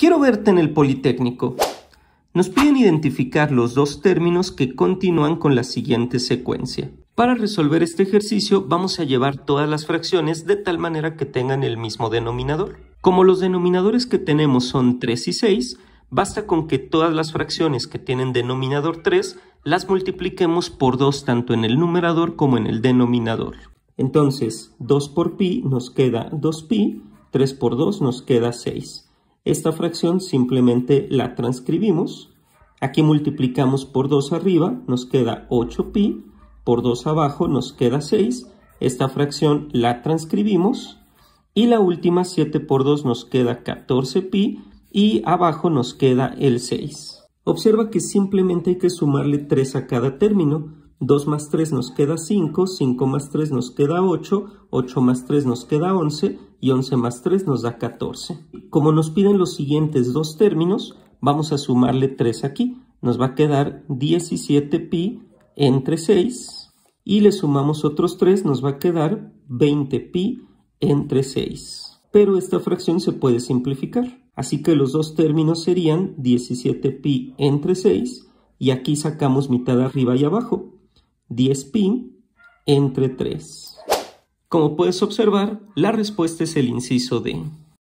Quiero verte en el Politécnico. Nos piden identificar los dos términos que continúan con la siguiente secuencia. Para resolver este ejercicio vamos a llevar todas las fracciones de tal manera que tengan el mismo denominador. Como los denominadores que tenemos son 3 y 6, basta con que todas las fracciones que tienen denominador 3 las multipliquemos por 2 tanto en el numerador como en el denominador. Entonces, 2 por pi nos queda 2pi, 3 por 2 nos queda 6. Esta fracción simplemente la transcribimos. Aquí multiplicamos por 2 arriba, nos queda 8pi. Por 2 abajo nos queda 6. Esta fracción la transcribimos. Y la última, 7 por 2 nos queda 14pi. Y abajo nos queda el 6. Observa que simplemente hay que sumarle 3 a cada término. 2 más 3 nos queda 5, 5 más 3 nos queda 8, 8 más 3 nos queda 11 y 11 más 3 nos da 14. Como nos piden los siguientes dos términos, vamos a sumarle 3 aquí. Nos va a quedar 17pi entre 6 y le sumamos otros 3, nos va a quedar 20pi entre 6. Pero esta fracción se puede simplificar. Así que los dos términos serían 17pi entre 6 y aquí sacamos mitad arriba y abajo 10pi entre 3. Como puedes observar, la respuesta es el inciso D.